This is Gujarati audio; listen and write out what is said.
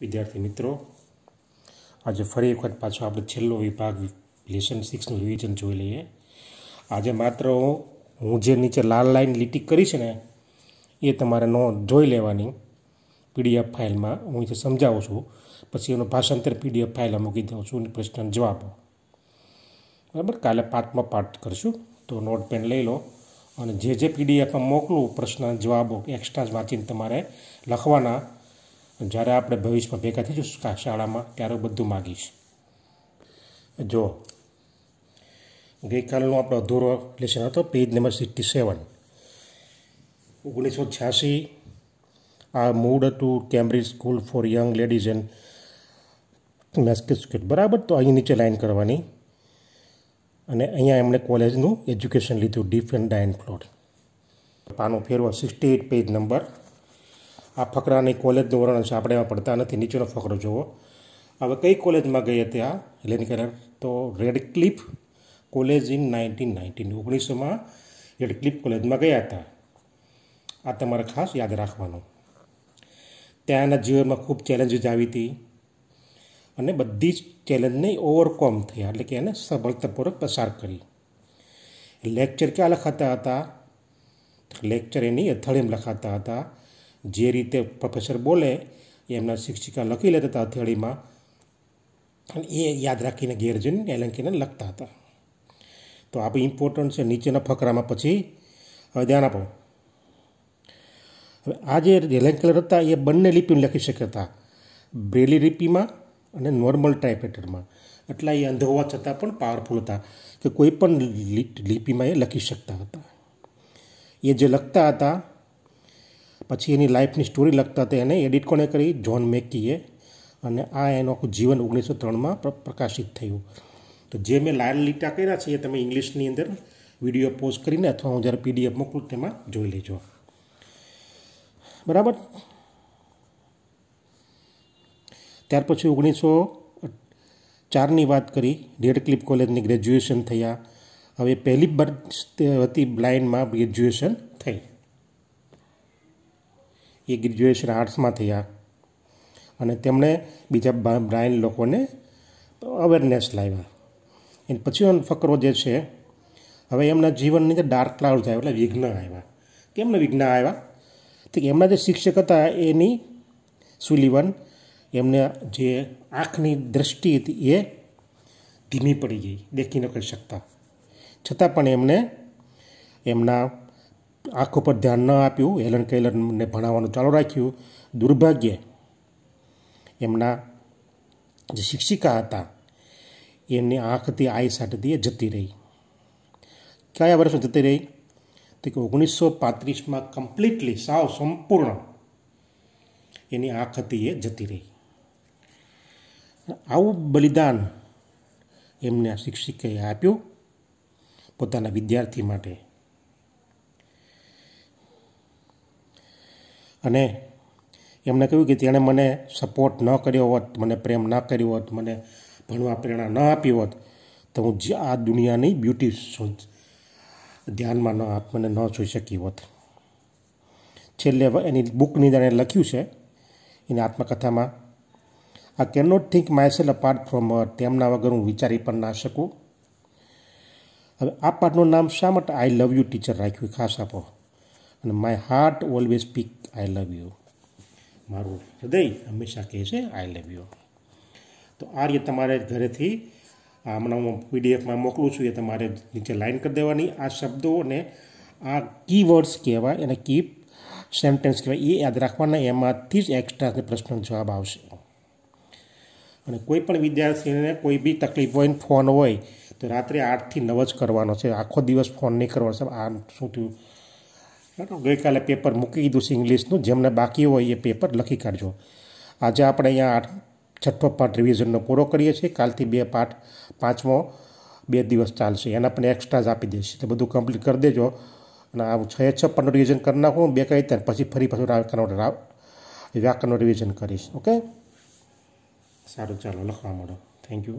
વિદ્યાર્થી મિત્રો આજે ફરી વખત પાછો આપણે છેલ્લો વિભાગ લેશન સિક્સનું રિવિઝન જોઈ લઈએ આજે માત્ર હું જે નીચે લાલ લાઈન લીટી કરી છે ને એ તમારે નો જોઈ લેવાની પીડીએફ ફાઇલમાં હું નીચે સમજાવું છું પછી એનું ભાષાંતર પીડીએફ ફાઇલમાં મૂકી દઉં છું અને પ્રશ્ન જવાબ બરાબર કાલે પાંચમો પાઠ કરીશું તો નોટ પેન લઈ લો અને જે જે પીડીએફમાં મોકલું પ્રશ્ન જવાબો એક્સ્ટ્રા વાંચીને તમારે લખવાના જ્યારે આપણે ભવિષ્યમાં ભેગા થઈશું શાળામાં ત્યારે બધું માગીશ જો ગઈકાલનો આપણો અધૂરો લેશન હતો પેજ નંબર સિક્સટી સેવન ઓગણીસો છ્યાસી આ moved to Cambridge school for young ladies and મેસ્કિસ્ક્યુટ બરાબર તો અહીં નીચે લાઇન કરવાની અને અહીંયા એમણે કોલેજનું એજ્યુકેશન લીધું ડીફ એન્ડ ડાયન ફ્લોટ પાનું ફેરવો સિક્સટી એટ પેજ નંબર આ ફકરાની કોલેજ ધોરણ છે આપણે એમાં પડતા નથી નીચેનો ફકરો જુઓ હવે કઈ કોલેજમાં ગઈ હતી આ હેલેન કેલર તો Radcliffe college in nineteen nineteen ઓગણીસોમાં રેડ ક્લિફ કોલેજમાં ગયા હતા આ તમારે ખાસ યાદ રાખવાનું ત્યાંના જીવનમાં ખૂબ ચેલેન્જીસ આવી હતી અને બધી જ ચેલેન્જને ઓવરકોમ થયા એટલે કે એને સફળતાપૂર્વક પસાર કરી લેક્ચર ક્યાં લખાતા હતા લેક્ચર એની અથડીમાં લખાતા હતા જે રીતે પ્રોફેસર બોલે એમના શિક્ષિકા લખી લેતા હતા હથેળીમાં અને એ યાદ રાખીને ઘેર જઈને એલંકીને લખતા હતા તો આ બી ઇમ્પોર્ટન્ટ છે નીચેના ફકરામાં પછી હવે ધ્યાન આપો હવે આ જે રેલેન્કલર હતા એ બંને લિપિમાં લખી શક્યા હતા બ્રેલી લિપિમાં અને નોર્મલ ટાઈપરાઇટરમાં એટલા એ અંધ હોવા છતાં પણ પાવરફુલ હતા કે કોઈ પણ લિપિમાં એ લખી શકતા હતા એ જે લખતા હતા પછી એની લાઈફની સ્ટોરી લખતા તે એને એડિટ કોણે કરી જ્હોન મેકીએ અને આ એનું આખું જીવન ઓગણીસો ત્રણમાં પ્રકાશિત થયું તો જે મેં લાલ લીટા કર્યા છે એ તમે ઇંગ્લિશની અંદર વિડીયો પોસ્ટ કરીને અથવા હું જ્યારે પીડીએફ મોકલું તેમાં જોઈ લેજો બરાબર ત્યાર પછી ઓગણીસો ચારની વાત કરી રેડ ક્લિપ કોલેજની ગ્રેજ્યુએશન થયા હવે પહેલી બર હતી બ્લાઇન્ડમાં ગ્રેજ્યુએશન થઈ એ ગ્રેજ્યુએશન આર્ટ્સમાં થયા અને તેમણે બીજા બ્રાઇન લોકોને અવેરનેસ લાવ્યા એને પછી ફકરો જે છે હવે એમના જીવનની અંદર ડાર્ક ક્લાઉડ આવ્યા એટલે વિઘ્ન આવ્યા કેમને વિઘ્ન આવ્યા તો એમના જે શિક્ષક હતા એની સુલીવન એમને જે આંખની દ્રષ્ટિ હતી એ ધીમી પડી ગઈ દેખી ન કરી શકતા છતાં પણ એમને એમના આંખો પર ધ્યાન ન આપ્યું હેલન કેલરને ભણાવવાનું ચાલુ રાખ્યું દુર્ભાગ્ય એમના જે શિક્ષિકા હતા એમની આંખથી આઈ સાટેથી એ જતી રહી કયા વર્ષમાં જતી રહી તો કે ઓગણીસો પાંત્રીસમાં કમ્પ્લીટલી સાવ સંપૂર્ણ એની આંખ હતી એ જતી રહી આવું બલિદાન એમને શિક્ષકે આપ્યું પોતાના વિદ્યાર્થી માટે અને એમણે કહ્યું કે તેણે મને સપોર્ટ ન કર્યો હોત મને પ્રેમ ન કર્યો હોત મને ભણવા પ્રેરણા ન આપી હોત તો હું જે આ દુનિયાની બ્યુટી ધ્યાનમાં ન મને ન જોઈ શકી હોત છેલ્લે એની બુકની જાણે લખ્યું છે એની આત્મકથામાં આ can not think myself apart from her તેમના વગર હું વિચારી પણ ના શકું હવે આ પાઠનું નામ શા માટે આઈ લવ યુ ટીચર રાખ્યું ખાસ આપો અને my heart always speak I love you મારું હૃદય હંમેશા કહે છે આઈ લવ યુ તો આ રીતે તમારે ઘરેથી હમણાં હું પીડીએફમાં મોકલું છું એ તમારે નીચે લાઈન કરી દેવાની આ શબ્દોને આ કી વર્ડ્સ કહેવાય અને કી સેન્ટેન્સ કહેવાય એ યાદ રાખવાના એમાંથી જ એક્સ્ટ્રા પ્રશ્નનો જવાબ આવશે અને કોઈ પણ વિદ્યાર્થીને કોઈ બી તકલીફ હોય ફોન હોય તો રાત્રે આઠથી નવ જ કરવાનો છે આખો દિવસ ફોન નહીં કરવાનો સાહેબ આ શું થયું બરાબર ગઈકાલે પેપર મૂકી દીધું છે ઇંગ્લિશનું જેમને બાકી હોય એ પેપર લખી કાઢજો આજે આપણે અહીંયા આઠ છઠ્ઠો પાઠ રિવિઝનનો પૂરો કરીએ છીએ કાલથી બે પાઠ પાંચમો બે દિવસ ચાલશે એના પણ એક્સ્ટ્રાઝ આપી દઈશ તો બધું કમ્પ્લીટ કરી દેજો અને આ છ એ છપ્પનનું રિવિઝન કરી નાખું બે કહી ત્યાં પછી ફરી પાછું વ્યાકરણ વ્યાકરણનું રિવિઝન કરીશ ઓકે સારું ચાલો લખવા મળો થેન્ક યુ